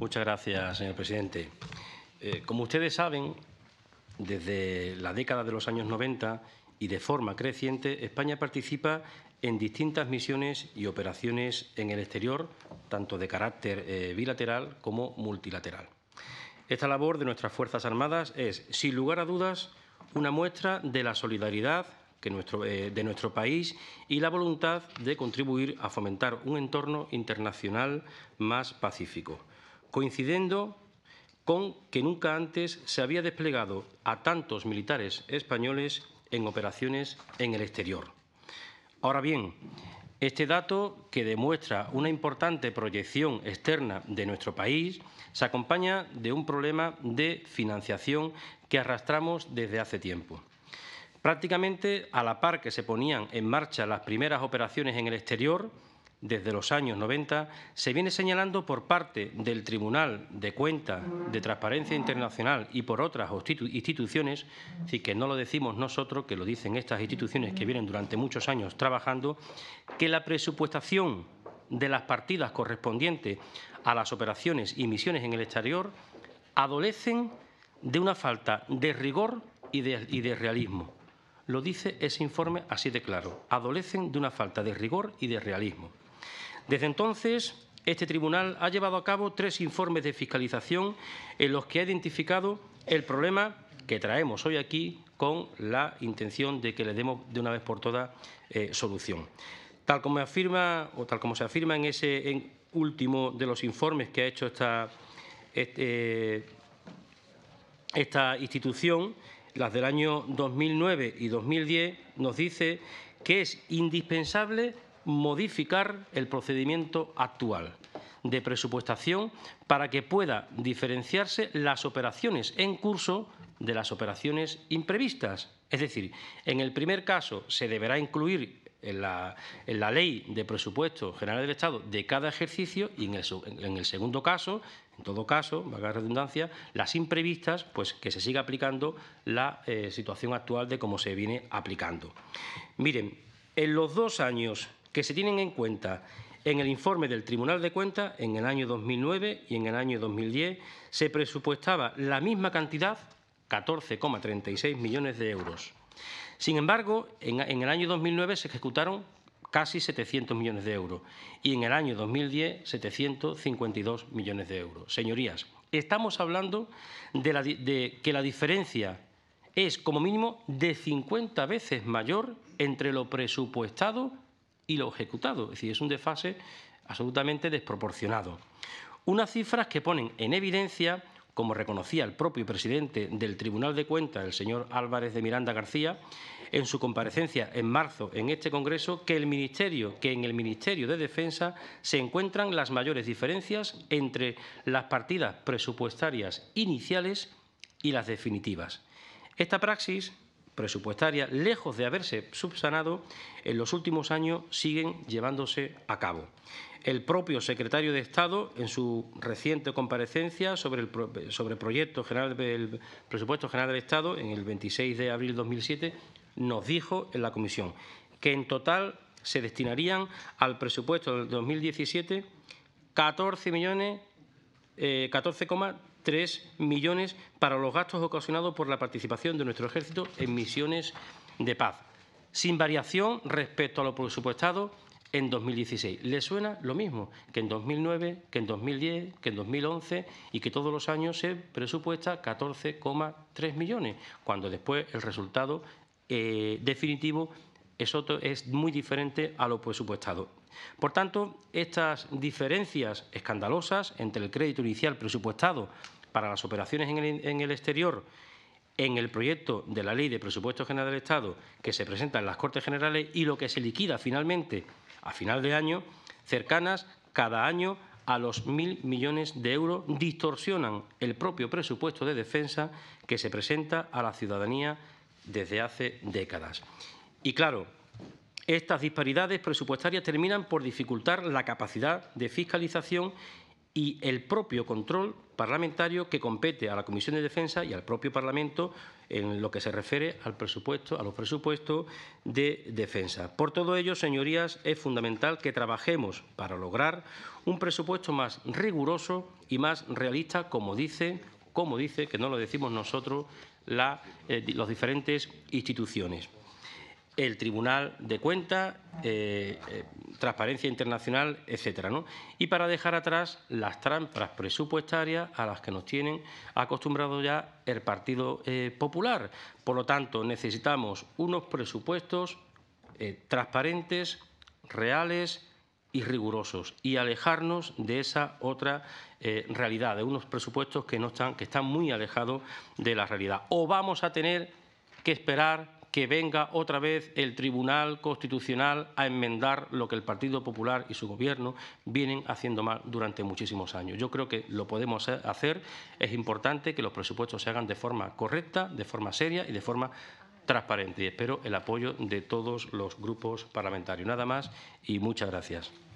Muchas gracias, señor presidente. Eh, como ustedes saben, desde la década de los años 90 y de forma creciente, España participa en distintas misiones y operaciones en el exterior, tanto de carácter eh, bilateral como multilateral. Esta labor de nuestras Fuerzas Armadas es, sin lugar a dudas, una muestra de la solidaridad eh, de nuestro país y la voluntad de contribuir a fomentar un entorno internacional más pacífico coincidiendo con que nunca antes se había desplegado a tantos militares españoles en operaciones en el exterior. Ahora bien, este dato, que demuestra una importante proyección externa de nuestro país, se acompaña de un problema de financiación que arrastramos desde hace tiempo. Prácticamente a la par que se ponían en marcha las primeras operaciones en el exterior, desde los años 90, se viene señalando por parte del Tribunal de Cuenta de Transparencia Internacional y por otras instituciones, así que no lo decimos nosotros, que lo dicen estas instituciones que vienen durante muchos años trabajando, que la presupuestación de las partidas correspondientes a las operaciones y misiones en el exterior adolecen de una falta de rigor y de realismo. Lo dice ese informe así de claro. Adolecen de una falta de rigor y de realismo. Desde entonces, este tribunal ha llevado a cabo tres informes de fiscalización en los que ha identificado el problema que traemos hoy aquí con la intención de que le demos de una vez por todas eh, solución. Tal como se afirma en ese último de los informes que ha hecho esta, este, esta institución, las del año 2009 y 2010, nos dice que es indispensable modificar el procedimiento actual de presupuestación para que pueda diferenciarse las operaciones en curso de las operaciones imprevistas. Es decir, en el primer caso se deberá incluir en la, ley de presupuesto general del Estado de cada ejercicio y en el, segundo caso, en todo caso, valga la redundancia, las imprevistas, pues que se siga aplicando la eh, situación actual de cómo se viene aplicando. Miren, en los dos años que se tienen en cuenta en el informe del Tribunal de Cuentas en el año 2009 y en el año 2010 se presupuestaba la misma cantidad, 14,36 millones de euros. Sin embargo, en, el año 2009 se ejecutaron casi 700 millones de euros y en el año 2010 752 millones de euros. Señorías, estamos hablando de, de que la diferencia es como mínimo de 50 veces mayor entre lo presupuestado y lo ejecutado. Es decir, es un desfase absolutamente desproporcionado. Unas cifras que ponen en evidencia, como reconocía el propio presidente del Tribunal de Cuentas, el señor Álvarez de Miranda García, en su comparecencia en marzo en este Congreso, que, el ministerio, que en el Ministerio de Defensa se encuentran las mayores diferencias entre las partidas presupuestarias iniciales y las definitivas. Esta praxis presupuestaria, lejos de haberse subsanado, en los últimos años siguen llevándose a cabo. El propio secretario de Estado, en su reciente comparecencia sobre el, sobre proyecto general, del presupuesto general del Estado, en el 26 de abril de 2007, nos dijo en la comisión que en total se destinarían al presupuesto del 2017 14 millones eh, 3 millones para los gastos ocasionados por la participación de nuestro ejército en misiones de paz, sin variación respecto a lo presupuestado en 2016. Le suena lo mismo que en 2009, que en 2010, que en 2011 y que todos los años se presupuesta 14,3 millones, cuando después el resultado eh, definitivo es, otro, es muy diferente a lo presupuestado. Por tanto, estas diferencias escandalosas entre el crédito inicial presupuestado para las operaciones en el, exterior en el proyecto de la Ley de Presupuesto General del Estado que se presenta en las Cortes Generales y lo que se liquida finalmente a final de año, cercanas cada año a los mil millones de euros, distorsionan el propio presupuesto de defensa que se presenta a la ciudadanía desde hace décadas. Y claro, estas disparidades presupuestarias terminan por dificultar la capacidad de fiscalización y el propio control parlamentario que compete a la Comisión de Defensa y al propio Parlamento en lo que se refiere al presupuesto, a los presupuestos de defensa. Por todo ello, señorías, es fundamental que trabajemos para lograr un presupuesto más riguroso y más realista, como dice, como dice, que no lo decimos nosotros, la eh, los diferentes instituciones. El Tribunal de Cuentas eh, eh, transparencia internacional, etcétera. ¿no? Y para dejar atrás las trampas presupuestarias a las que nos tienen acostumbrado ya el Partido eh, Popular. Por lo tanto, necesitamos unos presupuestos eh, transparentes, reales y rigurosos y alejarnos de esa otra eh, realidad, de unos presupuestos que, no están, que están muy alejados de la realidad. O vamos a tener que esperar que venga otra vez el Tribunal Constitucional a enmendar lo que el Partido Popular y su Gobierno vienen haciendo mal durante muchísimos años. Yo creo que lo podemos hacer. Es importante que los presupuestos se hagan de forma correcta, de forma seria y de forma transparente. Y espero el apoyo de todos los grupos parlamentarios. Nada más y muchas gracias.